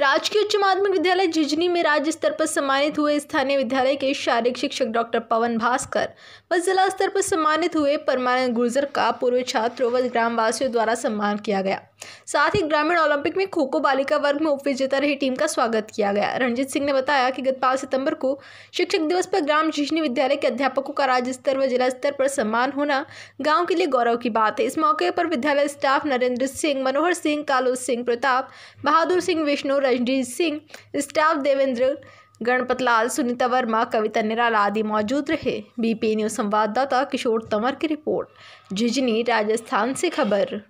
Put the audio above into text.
राजकीय उच्च माध्यमिक विद्यालय जिजनी में राज्य स्तर पर सम्मानित हुए स्थानीय विद्यालय के शारीरिक शिक्षक डॉक्टर पवन भास्कर व जिला स्तर पर सम्मानित हुए परमानंद गुर्जर का पूर्व छात्रों व ग्रामवासियों द्वारा सम्मान किया गया साथ ही ग्रामीण ओलंपिक में खो खो बालिका वर्ग में उप विजेता रही टीम का स्वागत किया गया रणजीत सिंह ने बताया कि गत पाँच सितंबर को शिक्षक दिवस पर ग्राम जिजनी विद्यालय के अध्यापकों का राज्य स्तर व जिला स्तर पर सम्मान होना गाँव के लिए गौरव की बात है इस मौके पर विद्यालय स्टाफ नरेंद्र सिंह मनोहर सिंह कालू सिंह प्रताप बहादुर सिंह विष्णु रंजीत सिंह स्टाफ देवेंद्र गणपतलाल सुनीता वर्मा कविता निराला आदि मौजूद रहे बीपी न्यूज संवाददाता किशोर तंवर की रिपोर्ट झिझनी राजस्थान से खबर